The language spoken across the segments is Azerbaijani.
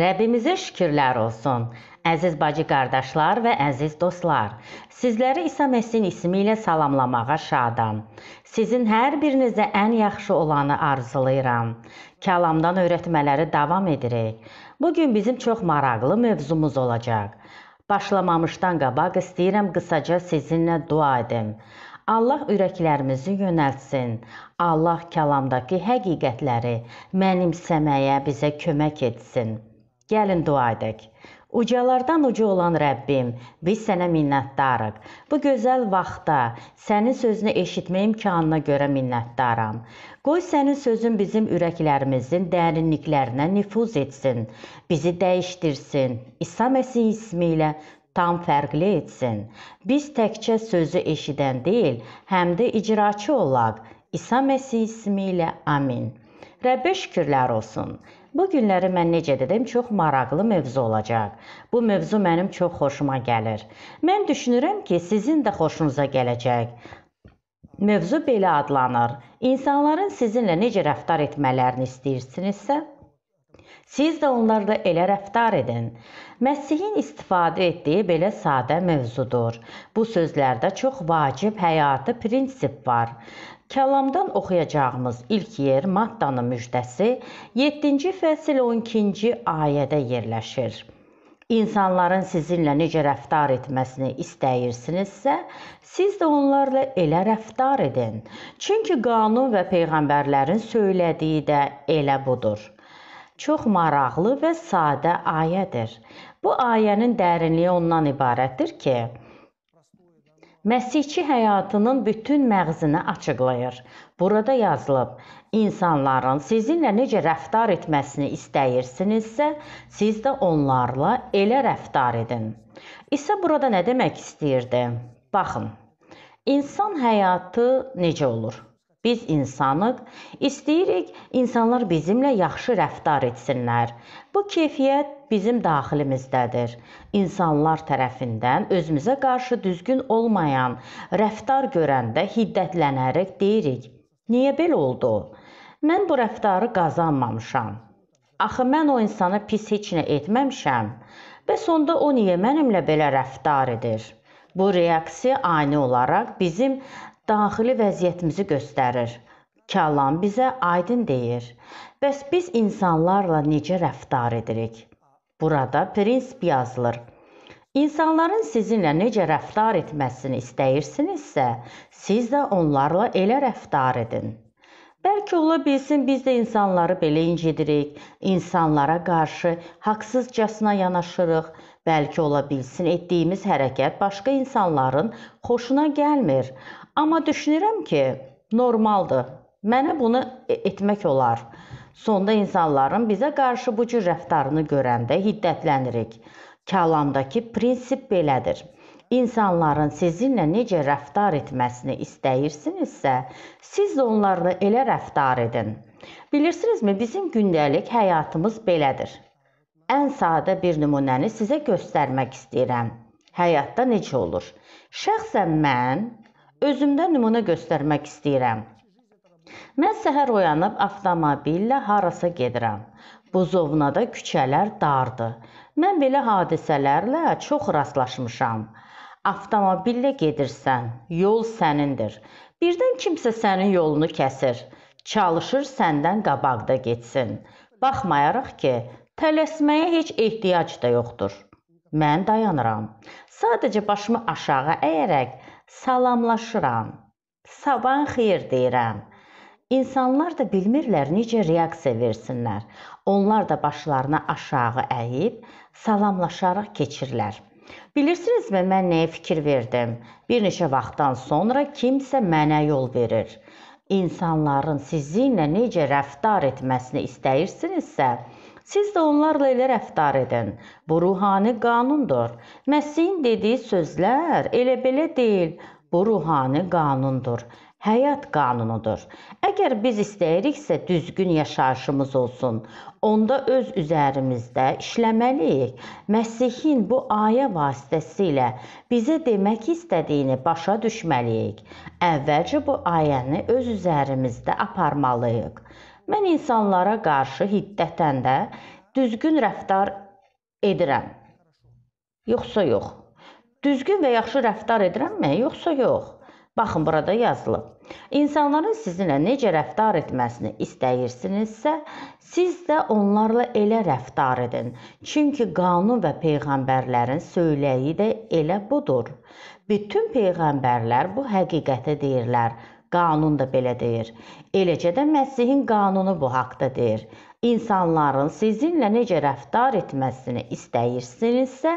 Rəbbimizə şükürlər olsun. Əziz bacı qardaşlar və əziz dostlar, sizləri İsa Məsihin ismi ilə salamlamağa şadam. Sizin hər birinizə ən yaxşı olanı arzulayıram. Kəlamdan öyrətmələri davam edirik. Bu gün bizim çox maraqlı mövzumuz olacaq. Başlamamışdan qabaq istəyirəm qısaca sizinlə dua edim. Allah ürəklərimizi yönəltsin. Allah kəlamdakı həqiqətləri mənimsəməyə bizə kömək etsin. Gəlin dua edək. Ucalardan ucu olan Rəbbim, biz sənə minnətdarıq. Bu gözəl vaxtda sənin sözünü eşitmə imkanına görə minnətdaram. Qoy sənin sözün bizim ürəklərimizin dərinliklərinə nüfuz etsin, bizi dəyişdirsin. İsa Məsih ismi ilə tam fərqli etsin. Biz təkcə sözü eşidən deyil, həm də icraçı olaq. İsa Məsih ismi ilə amin. Rəbbə şükürlər olsun. Bu günləri mən necə dedim, çox maraqlı mövzu olacaq. Bu mövzu mənim çox xoşuma gəlir. Mən düşünürəm ki, sizin də xoşunuza gələcək. Mövzu belə adlanır. İnsanların sizinlə necə rəftar etmələrini istəyirsinizsə, Siz də onlarla elə rəftar edin. Məsihin istifadə etdiyi belə sadə mövzudur. Bu sözlərdə çox vacib həyati prinsip var. Kəlamdan oxuyacağımız ilk yer Mattanın müjdəsi 7-ci fəsil 12-ci ayədə yerləşir. İnsanların sizinlə necə rəftar etməsini istəyirsinizsə, siz də onlarla elə rəftar edin. Çünki qanun və peyğəmbərlərin söylədiyi də elə budur. Çox maraqlı və sadə ayədir. Bu ayənin dərinliyi ondan ibarətdir ki, Məsihçi həyatının bütün məğzini açıqlayır. Burada yazılıb: "İnsanların sizinlə necə rəftar etməsini istəyirsinizsə, siz də onlarla elə rəftar edin." İsa burada nə demək istəyirdi? Baxın. İnsan həyatı necə olur? Biz insanıq, istəyirik insanlar bizimlə yaxşı rəftar etsinlər. Bu keyfiyyət bizim daxilimizdədir. İnsanlar tərəfindən özümüzə qarşı düzgün olmayan rəftar görəndə hiddətlənərək deyirik: "Niyə belə oldu? Mən bu rəftarı qazanmamışam. Axı mən o insana pis heç nə etməmişəm. Bəs onda o niyə mənimlə belə rəftar edir?" Bu reaksiya ani olaraq bizim daxili vəziyyətimizi göstərir. Kəlam bizə aydın deyir. Bəs biz insanlarla necə rəftar edirik? Burada prinsip yazılır. İnsanların sizinlə necə rəftar etməsini istəyirsinizsə, siz də onlarla elə rəftar edin. Bəlkə ola bilsin biz də insanları belə incidirik, insanlara qarşı haqsızcasına yanaşırıq. Bəlkə ola bilsin etdiyimiz hərəkət başqa insanların xoşuna gəlmir. Amma düşünürəm ki, normaldır. Mənə bunu e, etmək olar. Sonda insanların bizə qarşı bu cür rəftarını görəndə hiddətlənirik. Kəlamdakı prinsip belədir. İnsanların sizinlə necə rəftar etməsini istəyirsinizsə, siz də onlarla elə rəftar edin. Bilirsinizmi, bizim gündəlik həyatımız belədir. Ən sadə bir nümunəni sizə göstərmək istəyirəm. Həyatda necə olur? Şəxsən mən Özümdən nümunə göstərmək istəyirəm. Mən səhər oyanıb avtomobillə harasa gedirəm. Buzovnada küçələr dardır. Mən belə hadisələrlə çox rastlaşmışam. Avtomobillə gedirsən, yol sənindir. Birdən kimsə sənin yolunu kəsir. Çalışır səndən qabaqda getsin. Baxmayaraq ki, tələsməyə heç ehtiyac da yoxdur. Mən dayanıram. Sadəcə başımı aşağı əyərək Salamlaşıram. Sabahın xeyir deyirəm. İnsanlar da bilmirlər necə reaksiya versinlər. Onlar da başlarını aşağı əyib salamlaşaraq keçirlər. Bilirsinizmi mən nəyə fikir verdim? Bir neçə vaxtdan sonra kimsə mənə yol verir. İnsanların sizinlə necə rəftar etməsini istəyirsinizsə, Siz də onlarla elə rəftar edin. Bu ruhani qanundur. Məsihin dediyi sözlər elə belə deyil. Bu ruhani qanundur. Həyat qanunudur. Əgər biz istəyiriksə düzgün yaşayışımız olsun, onda öz üzərimizdə işləməliyik. Məsihin bu ayə vasitəsilə bizə demək istədiyini başa düşməliyik. Əvvəlcə bu ayəni öz üzərimizdə aparmalıyıq. Mən insanlara qarşı hiddətən də düzgün rəftar edirəm. Yoxsa yox. Düzgün və yaxşı rəftar edirəmmi? Yoxsa yox. Baxın burada yazılıb. İnsanların sizinlə necə rəftar etməsini istəyirsinizsə, siz də onlarla elə rəftar edin. Çünki qanun və peyğəmbərlərin söyləyi də elə budur. Bütün peyğəmbərlər bu həqiqəti deyirlər qanun da belə deyir. Eləcə də Məsihin qanunu bu haqqda deyir. İnsanların sizinlə necə rəftar etməsini istəyirsinizsə,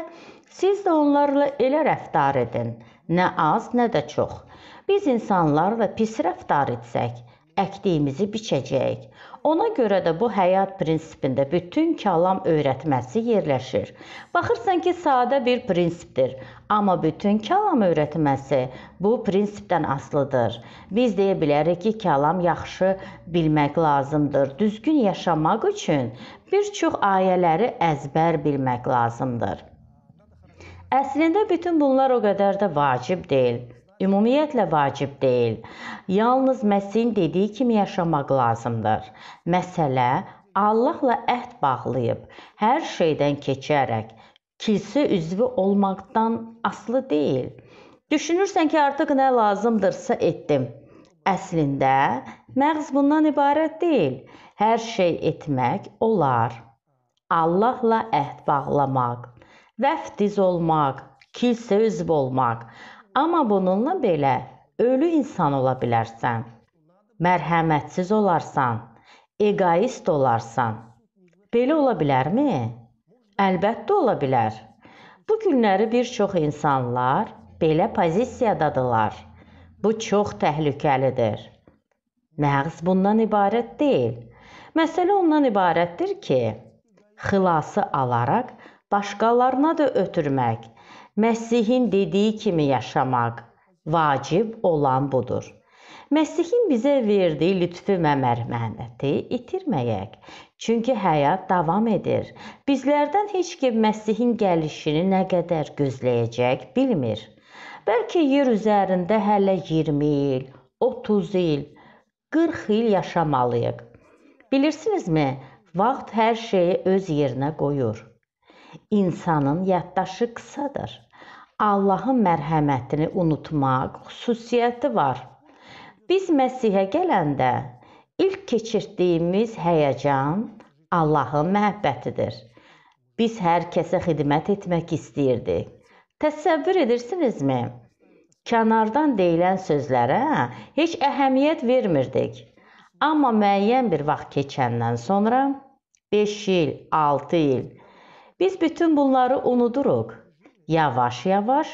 siz də onlarla elə rəftar edin. Nə az, nə də çox. Biz insanlarla pis rəftar etsək, əkdiyimizi biçəcəyik. Ona görə də bu həyat prinsipində bütün kəlam öyrətməsi yerləşir. Baxırsan ki, sadə bir prinsipdir, amma bütün kəlam öyrətməsi bu prinsipdən asılıdır. Biz deyə bilərik ki, kəlam yaxşı bilmək lazımdır. Düzgün yaşamaq üçün bir çox ayələri əzbər bilmək lazımdır. Əslində bütün bunlar o qədər də vacib deyil ümumiyyətlə vacib deyil. Yalnız Məsihin dediyi kimi yaşamaq lazımdır. Məsələ Allahla əhd bağlayıb, hər şeydən keçərək kilsə üzvü olmaqdan aslı deyil. Düşünürsən ki, artıq nə lazımdırsa etdim. Əslində məğz bundan ibarət deyil. Hər şey etmək olar. Allahla əhd bağlamaq, vəftiz olmaq, kilsə üzvü olmaq, Amma bununla belə ölü insan ola bilərsən. Mərhəmətsiz olarsan, eqoist olarsan. Belə ola bilərmi? Əlbəttə ola bilər. Bu günləri bir çox insanlar belə pozisiyadadılar. Bu çox təhlükəlidir. Məğz bundan ibarət deyil. Məsələ ondan ibarətdir ki, xilası alaraq başqalarına da ötürmək Məsihin dediyi kimi yaşamaq vacib olan budur. Məsihin bizə verdiyi lütfü və mərhəməti itirməyək. Çünki həyat davam edir. Bizlərdən heç kim Məsihin gəlişini nə qədər gözləyəcək bilmir. Bəlkə yer üzərində hələ 20 il, 30 il, 40 il yaşamalıyıq. Bilirsinizmi? Vaxt hər şeyi öz yerinə qoyur. İnsanın yaddaşı qısadır. Allahın mərhəmətini unutmaq xüsusiyyəti var. Biz Məsihə gələndə ilk keçirdiyimiz həyəcan Allahın məhəbbətidir. Biz hər kəsə xidmət etmək istəyirdik. Təsəvvür edirsinizmi? Kənardan deyilən sözlərə heç əhəmiyyət vermirdik. Amma müəyyən bir vaxt keçəndən sonra 5 il, 6 il Biz bütün bunları unuduruq. Yavaş-yavaş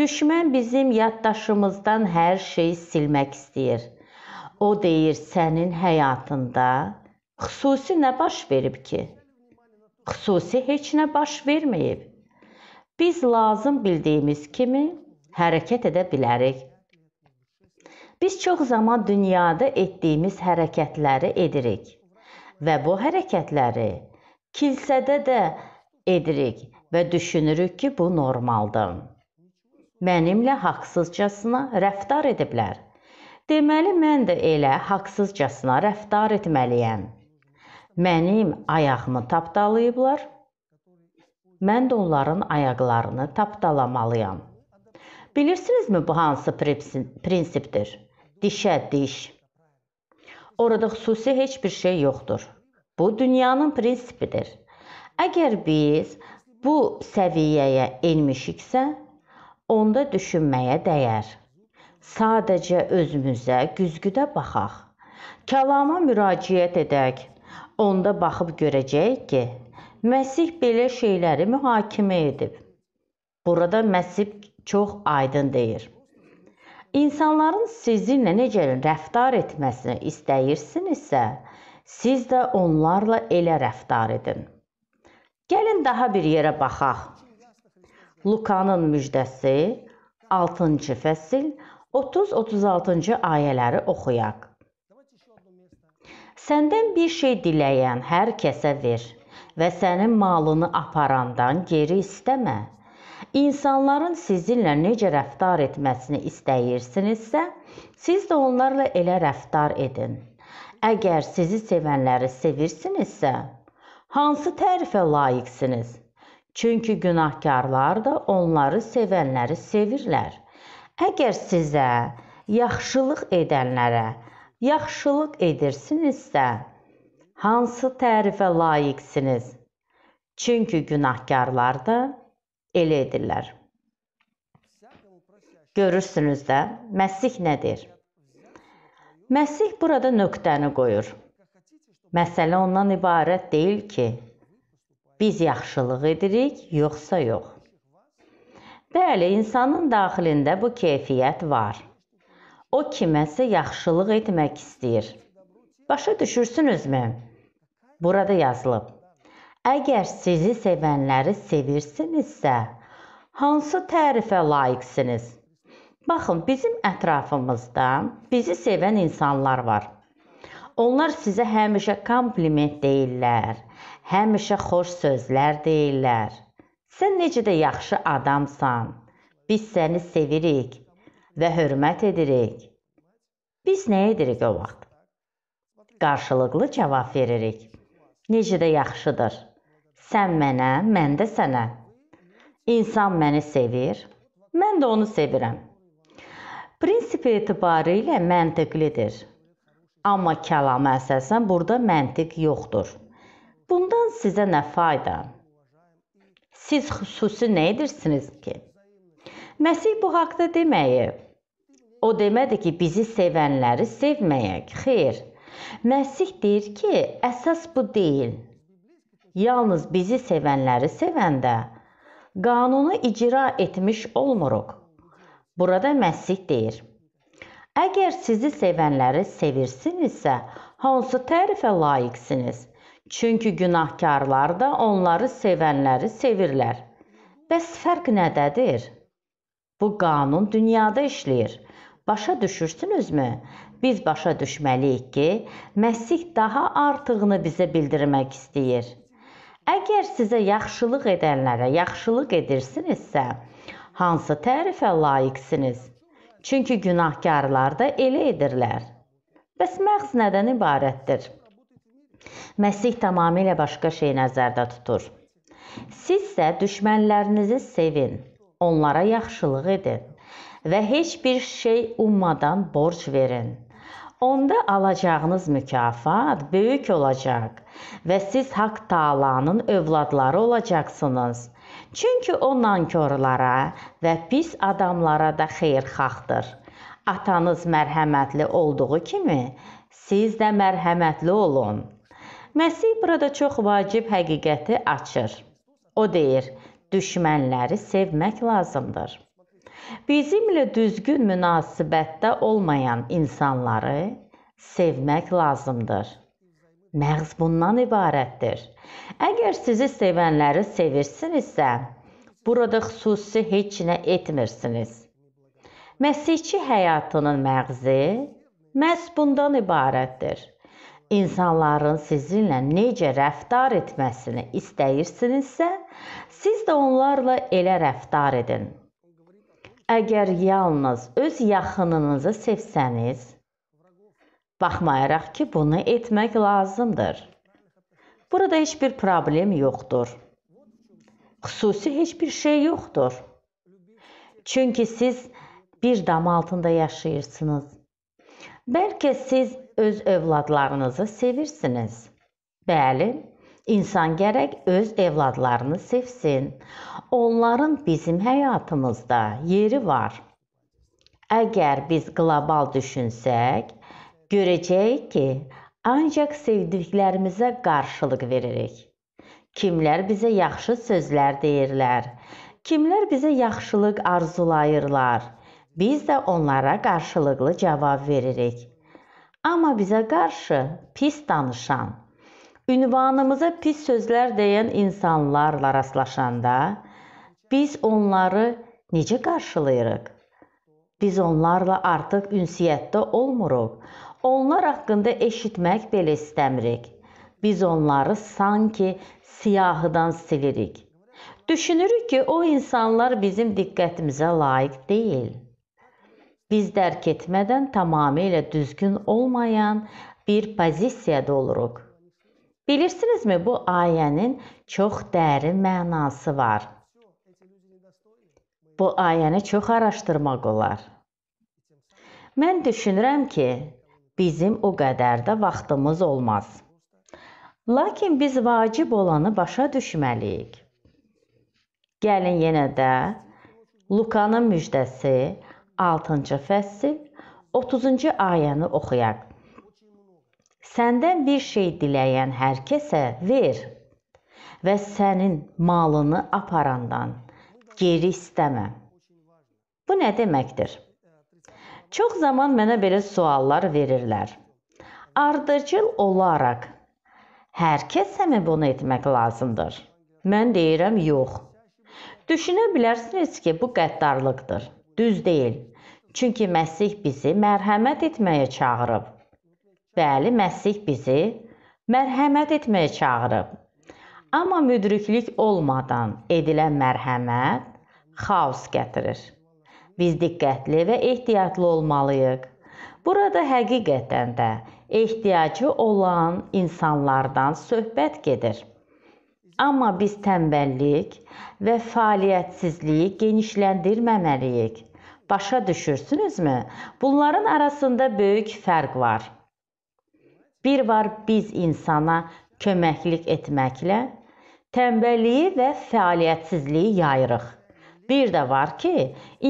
düşmən bizim yaddaşımızdan hər şeyi silmək istəyir. O deyir, sənin həyatında xüsusi nə baş verib ki? Xüsusi heç nə baş verməyib. Biz lazım bildiyimiz kimi hərəkət edə bilərik. Biz çox zaman dünyada etdiyimiz hərəkətləri edirik və bu hərəkətləri kilsədə də edirik və düşünürük ki, bu normaldır. Mənimlə haqsızcasına rəftar ediblər. Deməli mən də elə haqsızcasına rəftar etməliyəm. Mənim ayağımı tapdalayıblar. Mən də onların ayaqlarını tapdalamalıyam. Bilirsinizmi bu hansı prinsipdir? Dişə diş. Orada xüsusi heç bir şey yoxdur. Bu dünyanın prinsipidir. Əgər biz bu səviyyəyə enmişiksə, onda düşünməyə dəyər. Sadəcə özümüzə güzgüdə baxaq. Kəlama müraciət edək. Onda baxıb görəcəyik ki, Məsih belə şeyləri mühakimə edib. Burada Məsih çox aydın deyir. İnsanların sizinlə necə rəftar etməsini istəyirsinizsə, siz də onlarla elə rəftar edin. Gəlin daha bir yerə baxaq. Lukanın müjdəsi 6-cı fəsil 30-36-cı ayələri oxuyaq. Səndən bir şey diləyən hər kəsə ver və sənin malını aparandan geri istəmə. İnsanların sizinlə necə rəftar etməsini istəyirsinizsə, siz də onlarla elə rəftar edin. Əgər sizi sevənləri sevirsinizsə, hansı tərifə layiqsiniz? Çünki günahkarlar da onları sevənləri sevirlər. Əgər sizə yaxşılıq edənlərə yaxşılıq edirsinizsə, hansı tərifə layiqsiniz? Çünki günahkarlar da elə edirlər. Görürsünüz də, Məsih nədir? Məsih burada nöqtəni qoyur. Məsələ ondan ibarət deyil ki, biz yaxşılıq edirik, yoxsa yox. Bəli, insanın daxilində bu keyfiyyət var. O kiməsə yaxşılıq etmək istəyir. Başa düşürsünüzmü? Burada yazılıb. Əgər sizi sevənləri sevirsinizsə, hansı tərifə layiqsiniz? Baxın, bizim ətrafımızda bizi sevən insanlar var. Onlar sizə həmişə kompliment deyirlər, həmişə xoş sözlər deyirlər. Sən necə də yaxşı adamsan. Biz səni sevirik və hörmət edirik. Biz nə edirik o vaxt? Qarşılıqlı cavab veririk. Necə də yaxşıdır. Sən mənə, mən də sənə. İnsan məni sevir, mən də onu sevirəm. Prinsip etibarilə məntiqlidir. Amma kəlama əsasən burada məntiq yoxdur. Bundan sizə nə fayda? Siz xüsusi nə edirsiniz ki? Məsih bu haqqda deməyib. O demədi ki, bizi sevənləri sevməyək. Xeyr. Məsih deyir ki, əsas bu deyil. Yalnız bizi sevənləri sevəndə qanunu icra etmiş olmuruq. Burada Məsih deyir: Əgər sizi sevənləri sevirsinizsə, hansı tərifə layiqsiniz? Çünki günahkarlar da onları sevənləri sevirlər. Bəs fərq nədədir? Bu qanun dünyada işləyir. Başa düşürsünüzmü? Biz başa düşməliyik ki, Məsih daha artığını bizə bildirmək istəyir. Əgər sizə yaxşılıq edənlərə yaxşılıq edirsinizsə, hansı tərifə layiqsiniz? Çünki günahkarlar da elə edirlər. Bəs məğz nədən ibarətdir? Məsih tamamilə başqa şey nəzərdə tutur. Sizsə düşmənlərinizi sevin, onlara yaxşılıq edin və heç bir şey ummadan borc verin. Onda alacağınız mükafat böyük olacaq və siz Haqq Taala'nın övladları olacaqsınız. Çünki o nankörlara və pis adamlara da xeyirxahdır. Atanız mərhəmətli olduğu kimi, siz də mərhəmətli olun. Məsih burada çox vacib həqiqəti açır. O deyir: düşmənləri sevmək lazımdır. Bizimlə düzgün münasibətdə olmayan insanları sevmək lazımdır. Məhz bundan ibarətdir. Əgər sizi sevənləri sevirsinizsə, burada xüsusi heç nə etmirsiniz. Məsihçi həyatının məğzi məhz bundan ibarətdir. İnsanların sizinlə necə rəftar etməsini istəyirsinizsə, siz də onlarla elə rəftar edin. Əgər yalnız öz yaxınınızı sevsəniz, baxmayaraq ki, bunu etmək lazımdır. Burada heç bir problem yoxdur. Xüsusi heç bir şey yoxdur. Çünki siz bir dam altında yaşayırsınız. Bəlkə siz öz övladlarınızı sevirsiniz. Bəli, İnsan gərək öz evladlarını sevsin. Onların bizim həyatımızda yeri var. Əgər biz qlobal düşünsək, görəcəyik ki, ancaq sevdiklərimizə qarşılıq veririk. Kimlər bizə yaxşı sözlər deyirlər, kimlər bizə yaxşılıq arzulayırlar, biz də onlara qarşılıqlı cavab veririk. Amma bizə qarşı pis danışan, ünvanımıza pis sözlər deyən insanlarla rastlaşanda biz onları necə qarşılayırıq? Biz onlarla artıq ünsiyyətdə olmuruq. Onlar haqqında eşitmək belə istəmirik. Biz onları sanki siyahıdan silirik. Düşünürük ki, o insanlar bizim diqqətimizə layiq deyil. Biz dərk etmədən tamamilə düzgün olmayan bir pozisiyada oluruq. Bilirsinizmi, bu ayənin çox dərin mənası var. Bu ayəni çox araşdırmaq olar. Mən düşünürəm ki, bizim o qədər də vaxtımız olmaz. Lakin biz vacib olanı başa düşməliyik. Gəlin yenə də Lukanın müjdəsi 6-cı fəsil 30-cu ayəni oxuyaq. Səndən bir şey diləyən hər kəsə ver və sənin malını aparandan geri istəmə. Bu nə deməkdir? Çox zaman mənə belə suallar verirlər. Ardıcıl olaraq hər kəsəmi bunu etmək lazımdır? Mən deyirəm, yox. Düşünə bilərsiniz ki, bu qəddarlıqdır. Düz deyil. Çünki Məsih bizi mərhəmət etməyə çağırıb. Bəli, Məsih bizi mərhəmət etməyə çağırıb. Amma müdriklik olmadan edilən mərhəmət xaos gətirir biz diqqətli və ehtiyatlı olmalıyıq. Burada həqiqətən də ehtiyacı olan insanlardan söhbət gedir. Amma biz tənbəllik və fəaliyyətsizliyi genişləndirməməliyik. Başa düşürsünüzmü? Bunların arasında böyük fərq var. Bir var biz insana köməklik etməklə tənbəlliyi və fəaliyyətsizliyi yayırıq. Bir də var ki,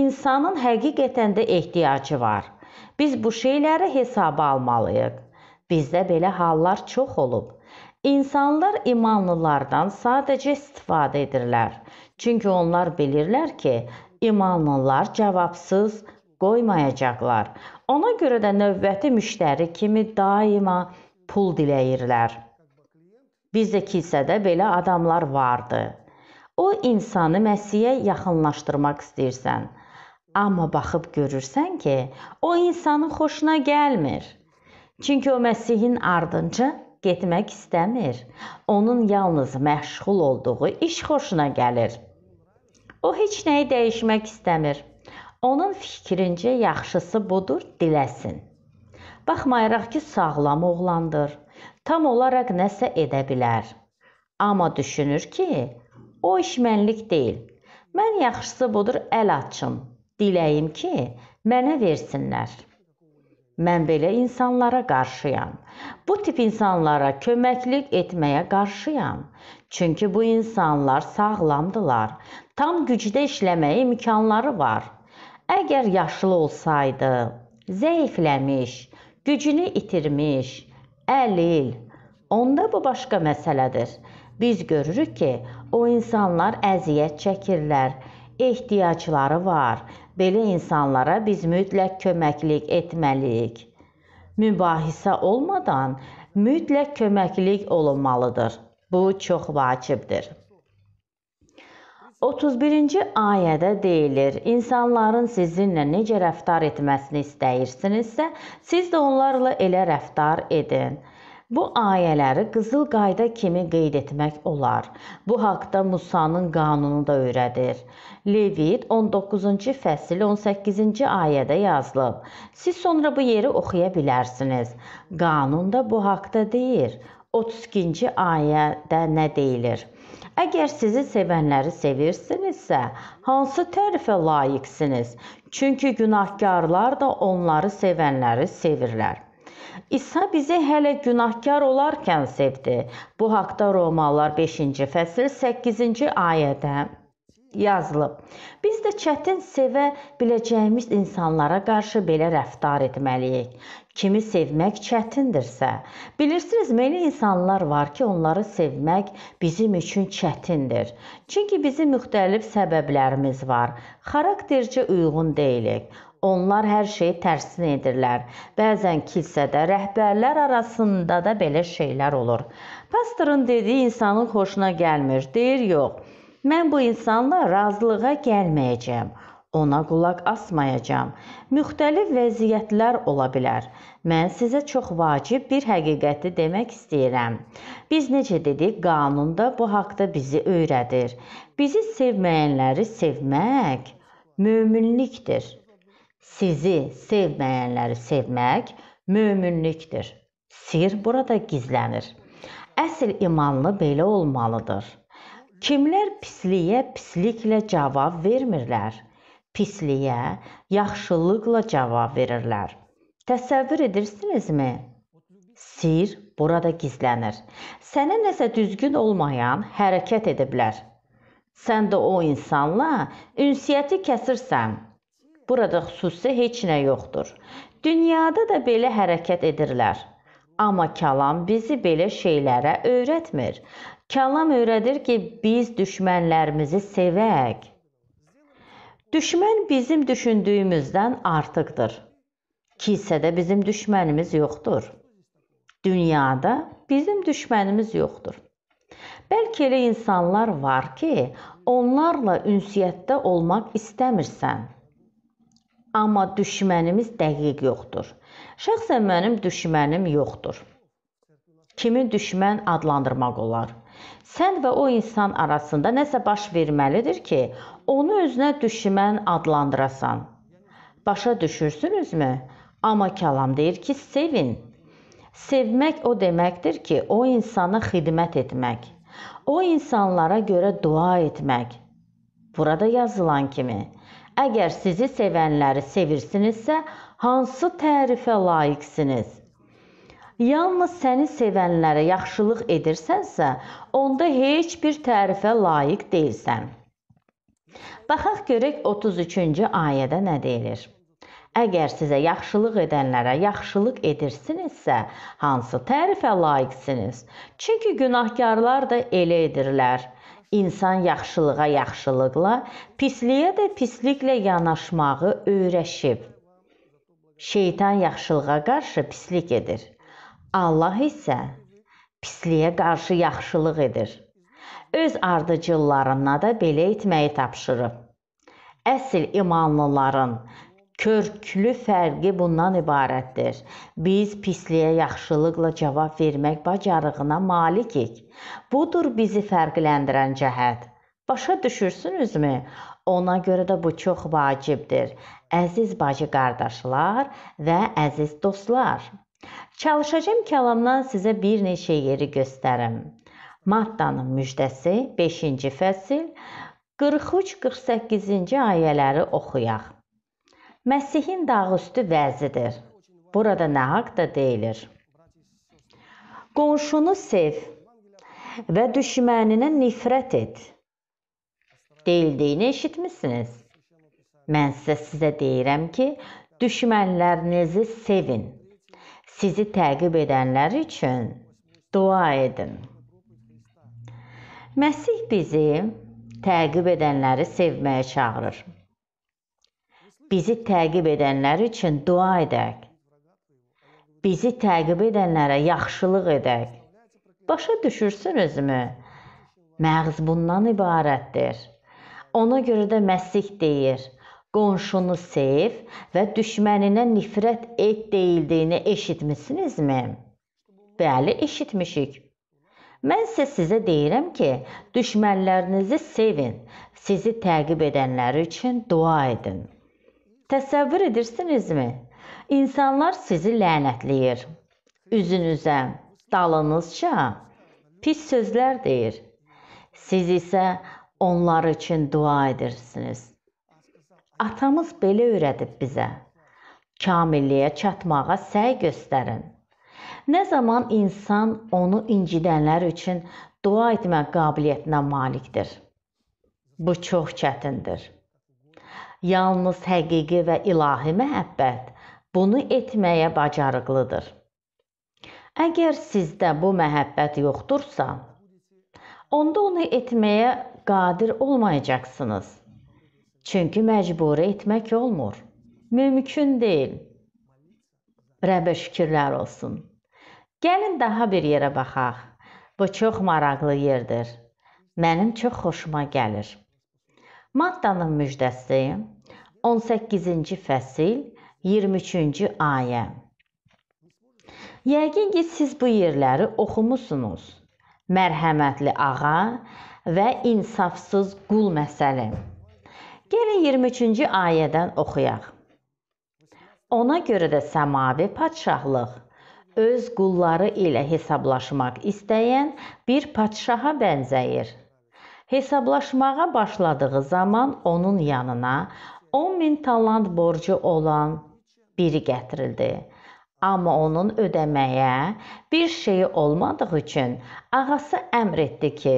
insanın həqiqətən də ehtiyacı var. Biz bu şeyləri hesaba almalıyıq. Bizdə belə hallar çox olub. İnsanlar imanlılardan sadəcə istifadə edirlər. Çünki onlar bilirlər ki, imanlılar cavabsız qoymayacaqlar. Ona görə də növbəti müştəri kimi daima pul diləyirlər. Bizdə kilsədə belə adamlar vardı. O insanı Məsihə yaxınlaşdırmaq istəyirsən. Amma baxıb görürsən ki, o insanın xoşuna gəlmir. Çünki o Məsihin ardınca getmək istəmir. Onun yalnız məşğul olduğu iş xoşuna gəlir. O heç nəyi dəyişmək istəmir. Onun fikrincə yaxşısı budur, diləsin. Baxmayaraq ki, sağlam oğlandır. Tam olaraq nəsə edə bilər. Amma düşünür ki, O iş mənlik deyil. Mən yaxşısı budur əl açım. Diləyim ki, mənə versinlər. Mən belə insanlara qarşıyam. Bu tip insanlara köməklik etməyə qarşıyam. Çünki bu insanlar sağlamdılar. Tam gücdə işləməyə imkanları var. Əgər yaşlı olsaydı, zəifləmiş, gücünü itirmiş, əlil, onda bu başqa məsələdir. Biz görürük ki, o insanlar əziyyət çəkirlər, ehtiyacları var. Belə insanlara biz mütləq köməklik etməliyik. Mübahisə olmadan mütləq köməklik olunmalıdır. Bu çox vacibdir. 31-ci ayədə deyilir: "İnsanların sizinlə necə rəftar etməsini istəyirsinizsə, siz də onlarla elə rəftar edin." Bu ayələri qızıl qayda kimi qeyd etmək olar. Bu haqqda Musanın qanunu da öyrədir. Levit 19-cu fəsil 18-ci ayədə yazılıb. Siz sonra bu yeri oxuya bilərsiniz. Qanun da bu haqqda deyir. 32-ci ayədə nə deyilir? Əgər sizi sevənləri sevirsinizsə, hansı tərifə layiqsiniz? Çünki günahkarlar da onları sevənləri sevirlər. İsa bizi hələ günahkar olarkən sevdi. Bu haqqda Romalılar 5-ci fəsil 8-ci ayədə yazılıb. Biz də çətin sevə biləcəyimiz insanlara qarşı belə rəftar etməliyik. Kimi sevmək çətindirsə, bilirsiniz, belə insanlar var ki, onları sevmək bizim üçün çətindir. Çünki bizim müxtəlif səbəblərimiz var. Xaraktercə uyğun deyilik. Onlar hər şeyi tərsinə edirlər. Bəzən kilsədə rəhbərlər arasında da belə şeylər olur. Pastorun dediyi insanın xoşuna gəlmir. Deyir, yox. Mən bu insanla razılığa gəlməyəcəm. Ona qulaq asmayacağam. Müxtəlif vəziyyətlər ola bilər. Mən sizə çox vacib bir həqiqəti demək istəyirəm. Biz necə dedik, qanunda bu haqqda bizi öyrədir. Bizi sevməyənləri sevmək möminlikdir. Sizi sevməyənləri sevmək möminlikdir. Sir burada gizlənir. Əsl imanlı belə olmalıdır. Kimlər pisliyə pisliklə cavab vermirlər? Pisliyə yaxşılıqla cavab verirlər. Təsəvvür edirsinizmi? Sir burada gizlənir. Sənə nəsə düzgün olmayan hərəkət ediblər. Sən də o insanla ünsiyyəti kəsirsən. Burada xüsusi heç nə yoxdur. Dünyada da belə hərəkət edirlər. Amma kəlam bizi belə şeylərə öyrətmir. Kəlam öyrədir ki, biz düşmənlərimizi sevək. Düşmən bizim düşündüyümüzdən artıqdır. Kilsədə bizim düşmənimiz yoxdur. Dünyada bizim düşmənimiz yoxdur. Bəlkə elə insanlar var ki, onlarla ünsiyyətdə olmaq istəmirsən. Amma düşmənimiz dəqiq yoxdur. Şəxsən mənim düşmənim yoxdur. Kimi düşmən adlandırmaq olar? Sən və o insan arasında nəsə baş verməlidir ki, onu özünə düşmən adlandırasan. Başa düşürsünüzmü? Amma kəlam deyir ki, sevin. Sevmək o deməkdir ki, o insana xidmət etmək, o insanlara görə dua etmək. Burada yazılan kimi Əgər sizi sevənləri sevirsinizsə, hansı tərifə layiqsiniz? Yalnız səni sevənlərə yaxşılıq edirsənsə, onda heç bir tərifə layiq deyilsən. Baxaq görək 33-cü ayədə nə deyilir? Əgər sizə yaxşılıq edənlərə yaxşılıq edirsinizsə, hansı tərifə layiqsiniz? Çünki günahkarlar da elə edirlər. İnsan yaxşılığa yaxşılıqla, pisliyə də pisliklə yanaşmağı öyrəşib. Şeytan yaxşılığa qarşı pislik edir. Allah isə pisliyə qarşı yaxşılıq edir. Öz ardıcıllarına da belə etməyi tapşırıb. Əsl imanlıların körklü fərqi bundan ibarətdir. Biz pisliyə yaxşılıqla cavab vermək bacarığına malikik. Budur bizi fərqləndirən cəhət. Başa düşürsünüzmü? Ona görə də bu çox vacibdir. Əziz bacı qardaşlar və əziz dostlar. Çalışacağım kəlamdan sizə bir neçə yeri göstərim. Mattanın müjdəsi 5-ci fəsil 43-48-ci ayələri oxuyaq. Məsihin dağüstü vəzidir. Burada nə haqda deyilir? Qonşunu sev və düşməninə nifrət et. Deyildiyini eşitmisiniz? Mən isə sizə deyirəm ki, düşmənlərinizi sevin. Sizi təqib edənlər üçün dua edin. Məsih bizi təqib edənləri sevməyə çağırır. Bizi təqib edənlər üçün dua edək. Bizi təqib edənlərə yaxşılıq edək. Başa düşürsünüzmü? Məğz bundan ibarətdir. Ona görə də Məsih deyir: Qonşunu sev və düşməninə nifrət et deyildiyini eşitmisinizmi? Bəli, eşitmişik. Mən isə sizə deyirəm ki, düşmənlərinizi sevin, sizi təqib edənləri üçün dua edin. Təsəvvür edirsinizmi? İnsanlar sizi lənətləyir. Üzünüzə, dalınızca pis sözlər deyir. Siz isə onlar üçün dua edirsiniz. Atamız belə öyrədib bizə. Kamilliyə çatmağa səy göstərin. Nə zaman insan onu incidənlər üçün dua etmə qabiliyyətinə malikdir. Bu çox çətindir yalnız həqiqi və ilahi məhəbbət bunu etməyə bacarıqlıdır. Əgər sizdə bu məhəbbət yoxdursa, onda onu etməyə qadir olmayacaqsınız. Çünki məcburi etmək olmur. Mümkün deyil. Rəbbə şükürlər olsun. Gəlin daha bir yerə baxaq. Bu çox maraqlı yerdir. Mənim çox xoşuma gəlir. Mattanın müjdəsi 18-ci fəsil 23-cü ayə. Yəqin ki, siz bu yerləri oxumusunuz. Mərhəmətli ağa və insafsız qul məsəli. Gəlin 23-cü ayədən oxuyaq. Ona görə də səmavi padşahlıq öz qulları ilə hesablaşmaq istəyən bir padşaha bənzəyir. Hesablaşmağa başladığı zaman onun yanına 10 min talant borcu olan biri gətirildi. Amma onun ödəməyə bir şeyi olmadığı üçün ağası əmr etdi ki,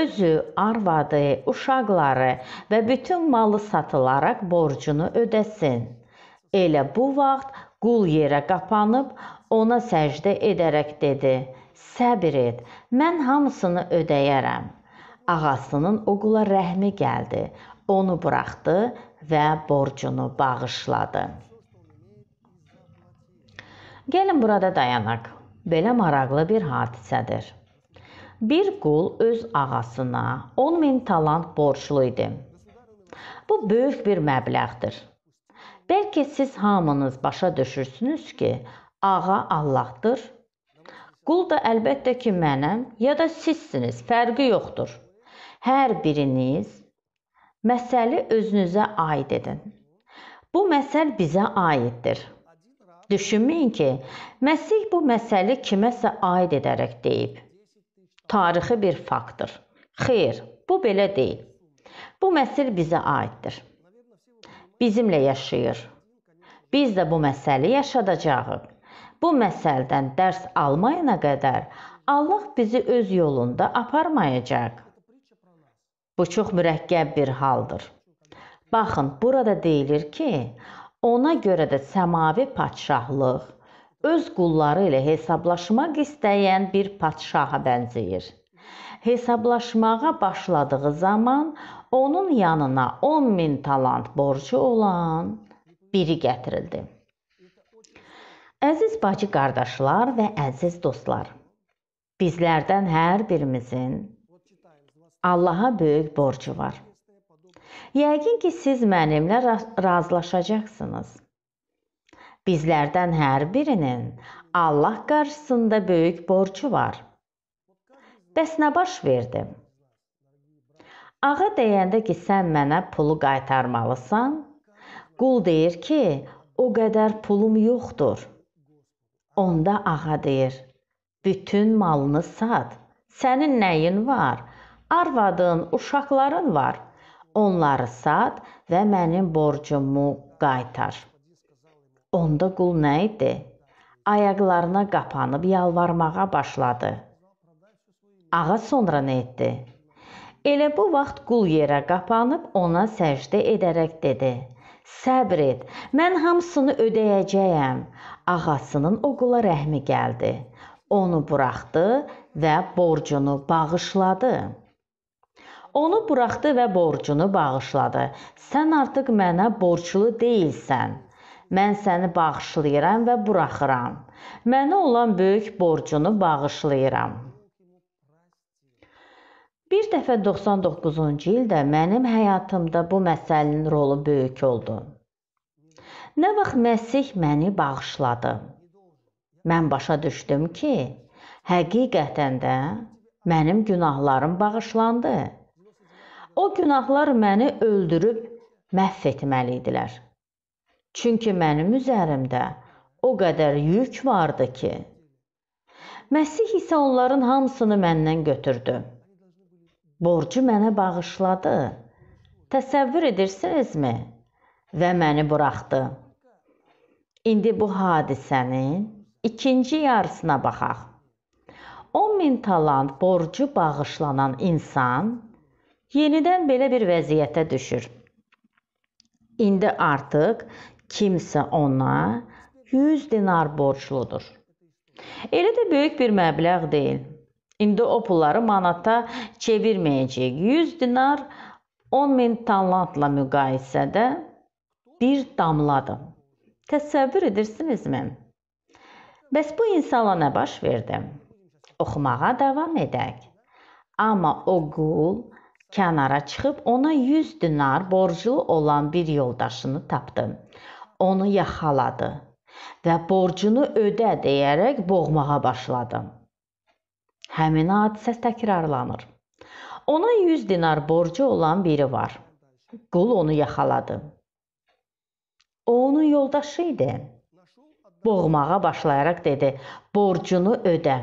özü, arvadı, uşaqları və bütün malı satılaraq borcunu ödəsin. Elə bu vaxt qul yerə qapanıb ona səcdə edərək dedi: "Səbir et. Mən hamısını ödəyərəm." Ağasının oğula rəhmi gəldi. Onu buraxdı və borcunu bağışladı. Gəlin burada dayanaq. Belə maraqlı bir hadisədir. Bir qul öz ağasına 10 min talant borclu idi. Bu böyük bir məbləğdir. Bəlkə siz hamınız başa düşürsünüz ki, ağa Allahdır. Qul da əlbəttə ki, mənəm, ya da sizsiniz, fərqi yoxdur. Hər biriniz Məsəli özünüzə aid edin. Bu məsəl bizə aiddir. Düşünməyin ki, Məsih bu məsəli kiməsə aid edərək deyib. Tarixi bir faktdır. Xeyr, bu belə deyil. Bu məsəl bizə aiddir. Bizimlə yaşayır. Biz də bu məsəli yaşadacağıq. Bu məsəldən dərs almayana qədər Allah bizi öz yolunda aparmayacaq. Bu çox mürəkkəb bir haldır. Baxın, burada deyilir ki, ona görə də səmavi padşahlıq öz qulları ilə hesablaşmaq istəyən bir padşaha bənzəyir. Hesablaşmağa başladığı zaman onun yanına 10 min talant borcu olan biri gətirildi. Əziz bacı qardaşlar və əziz dostlar, bizlərdən hər birimizin Allaha böyük borcu var. Yəqin ki, siz mənimlə razılaşacaqsınız. Bizlərdən hər birinin Allah qarşısında böyük borcu var. Bəs nə baş verdi? Ağa deyəndə ki, sən mənə pulu qaytarmalısan, qul deyir ki, o qədər pulum yoxdur. Onda ağa deyir: "Bütün malını sat. Sənin nəyin var? Arvadın, uşaqların var. Onları sat və mənim borcumu qaytar. Onda qul nə idi? Ayaqlarına qapanıb yalvarmağa başladı. Ağa sonra nə etdi? Elə bu vaxt qul yerə qapanıb ona səcdə edərək dedi: Səbr et. Mən hamısını ödəyəcəyəm. Ağasının o qula rəhmi gəldi. Onu buraxdı və borcunu bağışladı. Onu buraxdı və borcunu bağışladı. Sən artıq mənə borclu deyilsən. Mən səni bağışlayıram və buraxıram. Mənə olan böyük borcunu bağışlayıram. Bir dəfə 99-cu ildə mənim həyatımda bu məsələnin rolu böyük oldu. Nə vaxt Məsih məni bağışladı, mən başa düşdüm ki, həqiqətən də mənim günahlarım bağışlandı. O günahlar məni öldürüb məhv etməli idilər. Çünki mənim üzərimdə o qədər yük vardı ki, Məsih isə onların hamısını məndən götürdü. Borcu mənə bağışladı. Təsəvvür edirsinizmi? Və məni buraxdı. İndi bu hadisənin ikinci yarısına baxaq. 10 min talant borcu bağışlanan insan yenidən belə bir vəziyyətə düşür. İndi artıq kimsə ona 100 dinar borcludur. Elə də böyük bir məbləğ deyil. İndi o pulları manata çevirməyəcək. 100 dinar 10 min tanlantla müqayisədə bir damladır. Təsəvvür edirsinizmi? Bəs bu insana nə baş verdi? Oxumağa davam edək. Amma o qul kənara çıxıb ona 100 dinar borclu olan bir yoldaşını tapdı. Onu yaxaladı və borcunu ödə deyərək boğmağa başladı. Həmin hadisə təkrarlanır. Ona 100 dinar borcu olan biri var. Qul onu yaxaladı. O onun yoldaşı idi. Boğmağa başlayaraq dedi: "Borcunu ödə."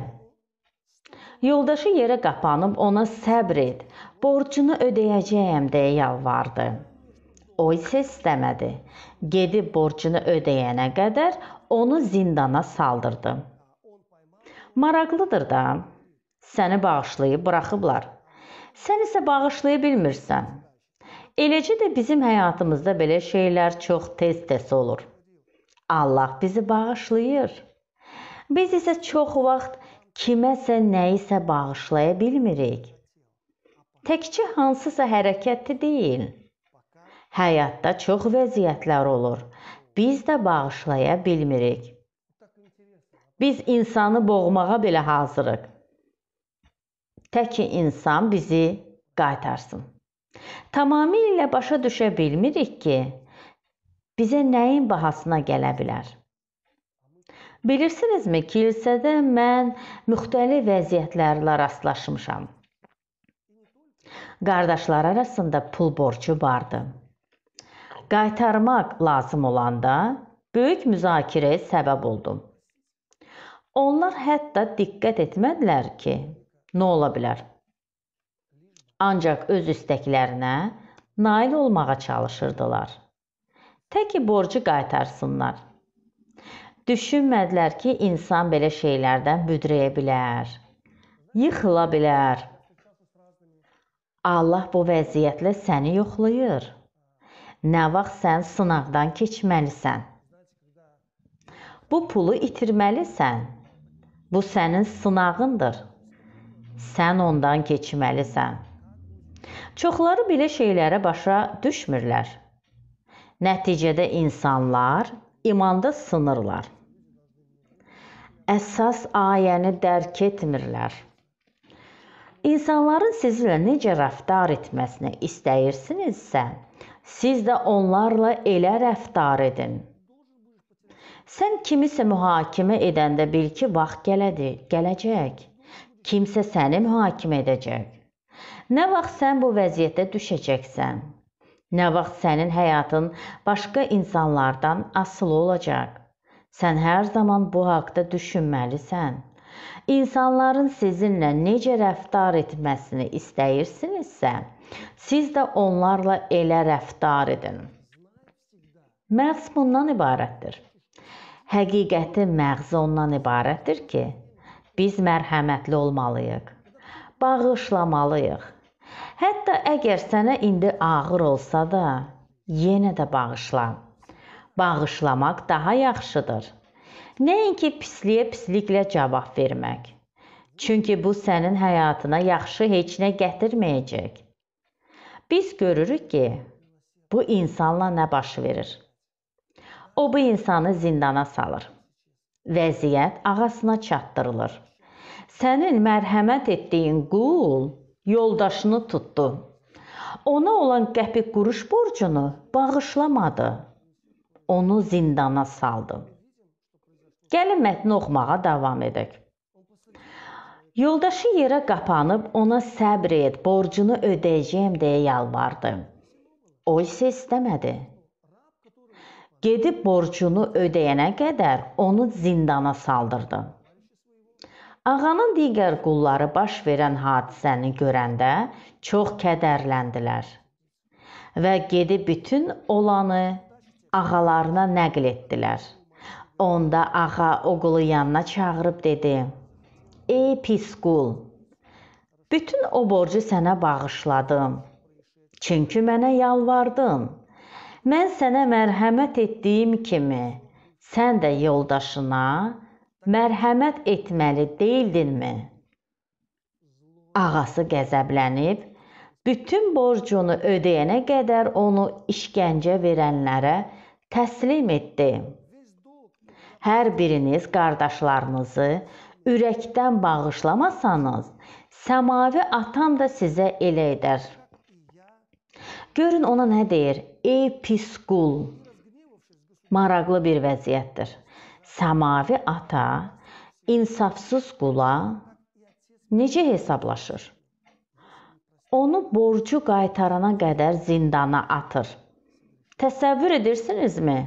Yoldaşı yerə qapanıb ona səbr et. Borcunu ödəyəcəyəm deyə yalvardı. O isə istəmədi. Gedib borcunu ödəyənə qədər onu zindana saldırdı. Maraqlıdır da. Səni bağışlayıb buraxıblar. Sən isə bağışlaya bilmirsən. Eləcə də bizim həyatımızda belə şeylər çox tez-tez olur. Allah bizi bağışlayır. Biz isə çox vaxt kiməsə nəyisə bağışlaya bilmirik. Təkcə hansısa hərəkəti deyil. Həyatda çox vəziyyətlər olur. Biz də bağışlaya bilmirik. Biz insanı boğmağa belə hazırıq. Tək ki insan bizi qaytarsın. Tamamilə başa düşə bilmirik ki, bizə nəyin bahasına gələ bilər. Bilirsinizmi, kilsədə mən müxtəlif vəziyyətlərlə rastlaşmışam. Qardaşlar arasında pul borcu vardı. Qaytarmaq lazım olanda böyük müzakirəyə səbəb oldum. Onlar hətta diqqət etmədilər ki, nə ola bilər. Ancaq öz istəklərinə nail olmağa çalışırdılar. Tək ki borcu qaytarsınlar. Düşünmədilər ki, insan belə şeylərdən büdrəyə bilər, yıxıla bilər. Allah bu vəziyyətlə səni yoxlayır. Nə vaxt sən sınaqdan keçməlisən? Bu pulu itirməlisən. Bu sənin sınağındır. Sən ondan keçməlisən. Çoxları belə şeylərə başa düşmürlər. Nəticədə insanlar imanda sınırlar. Əsas ayəni dərk etmirlər. İnsanların sizinlə necə rəftar etməsini istəyirsinizsə, siz də onlarla elə rəftar edin. Sən kimisə mühakimə edəndə bil ki, vaxt gələdi, gələcək. Kimsə səni mühakimə edəcək. Nə vaxt sən bu vəziyyətə düşəcəksən, nə vaxt sənin həyatın başqa insanlardan asılı olacaq. Sən hər zaman bu haqqda düşünməlisən. İnsanların sizinlə necə rəftar etməsini istəyirsinizsə, siz də onlarla elə rəftar edin. Məqs bundan ibarətdir. Həqiqəti məğzi ondan ibarətdir ki, biz mərhəmətli olmalıyıq. Bağışlamalıyıq. Hətta əgər sənə indi ağır olsa da, yenə də bağışla. Bağışlamaq daha yaxşıdır. Nəinki pisliyə pisliklə cavab vermək. Çünki bu sənin həyatına yaxşı heç nə gətirməyəcək. Biz görürük ki, bu insanla nə baş verir. O bu insanı zindana salır. Vəziyyət ağasına çatdırılır. Sənin mərhəmət etdiyin qul yoldaşını tutdu. Ona olan qəpik quruş borcunu bağışlamadı. Onu zindana saldı. Gəlin mətni oxumağa davam edək. Yoldaşı yerə qapanıb ona səbr et, borcunu ödəyəcəyəm deyə yalvardı. O isə istəmədi. Gedib borcunu ödəyənə qədər onu zindana saldırdı. Ağanın digər qulları baş verən hadisəni görəndə çox kədərləndilər və gedib bütün olanı ağalarına nəql etdilər. Onda ağa o qulu yanına çağırıb dedi: "Ey pis qul, bütün o borcu sənə bağışladım. Çünki mənə yalvardın. Mən sənə mərhəmət etdiyim kimi, sən də yoldaşına mərhəmət etməli deyildinmi?" Ağası qəzəblənib bütün borcunu ödəyənə qədər onu işgəncə verənlərə təslim etdi hər biriniz qardaşlarınızı ürəkdən bağışlamasanız, səmavi atam da sizə elə edər. Görün ona nə deyir? Ey pis qul. Maraqlı bir vəziyyətdir. Səmavi ata insafsız qula necə hesablaşır? Onu borcu qaytarana qədər zindana atır. Təsəvvür edirsinizmi?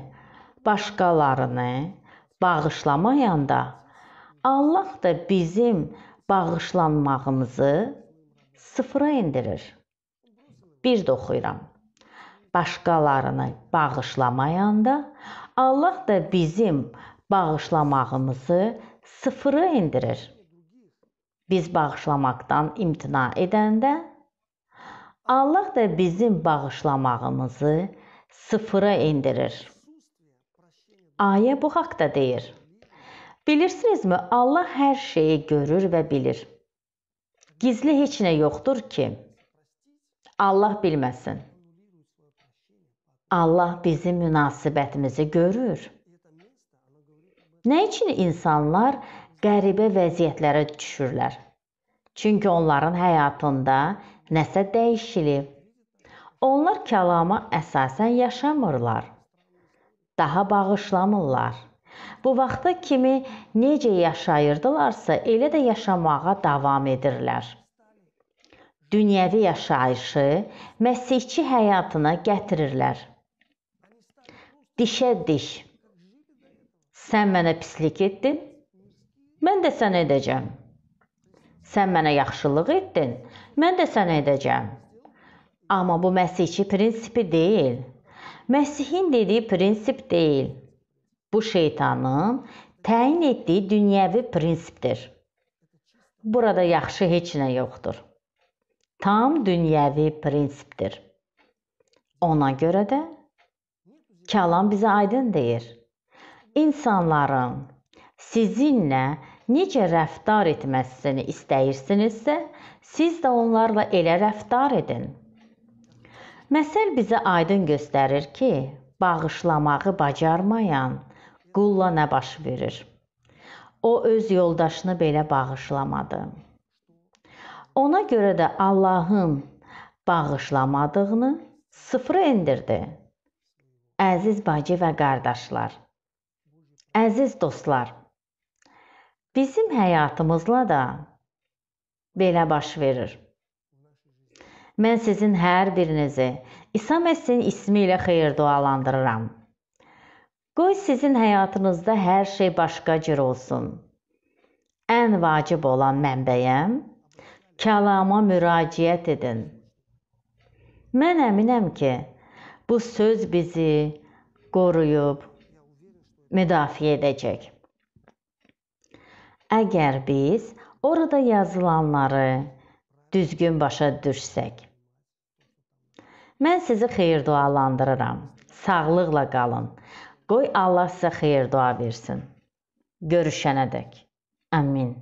Başqalarını bağışlamayanda Allah da bizim bağışlanmağımızı sıfıra indirir. Bir də oxuyuram. Başqalarını bağışlamayanda Allah da bizim bağışlamağımızı sıfıra indirir. Biz bağışlamaqdan imtina edəndə Allah da bizim bağışlamağımızı sıfıra indirir. Ayə bu haqqda deyir. Bilirsinizmi, Allah hər şeyi görür və bilir. Gizli heç nə yoxdur ki, Allah bilməsin. Allah bizim münasibətimizi görür. Nə üçün insanlar qəribə vəziyyətlərə düşürlər? Çünki onların həyatında nəsə dəyişilib. Onlar kəlama əsasən yaşamırlar daha bağışlamırlar. Bu vaxta kimi necə yaşayırdılarsa, elə də yaşamağa davam edirlər. Dünyəvi yaşayışı məsihçi həyatına gətirirlər. Dişə diş. Sən mənə pislik etdin, mən də sənə edəcəm. Sən mənə yaxşılıq etdin, mən də sənə edəcəm. Amma bu məsihçi prinsipi deyil. Məsihin dediyi prinsip deyil. Bu şeytanın təyin etdiyi dünyəvi prinsipdir. Burada yaxşı heç nə yoxdur. Tam dünyəvi prinsipdir. Ona görə də kəlam bizə aydın deyir. İnsanların sizinlə necə rəftar etməsini istəyirsinizsə, siz də onlarla elə rəftar edin. Məsəl bizə aydın göstərir ki, bağışlamağı bacarmayan qulla nə baş verir. O öz yoldaşını belə bağışlamadı. Ona görə də Allahın bağışlamadığını sıfıra endirdi. Əziz bacı və qardaşlar, əziz dostlar, bizim həyatımızla da belə baş verir. Mən sizin hər birinizi İsa Məsihin ismi ilə xeyir dualandırıram. Qoy sizin həyatınızda hər şey başqa cür olsun. Ən vacib olan mənbəyəm kəlama müraciət edin. Mən əminəm ki, bu söz bizi qoruyub müdafiə edəcək. Əgər biz orada yazılanları düzgün başa düşsək, Mən sizi xeyir-dualandırıram. Sağlıqla qalın. Qoy Allah sizə xeyir-dua versin. Görüşənədək. Amin.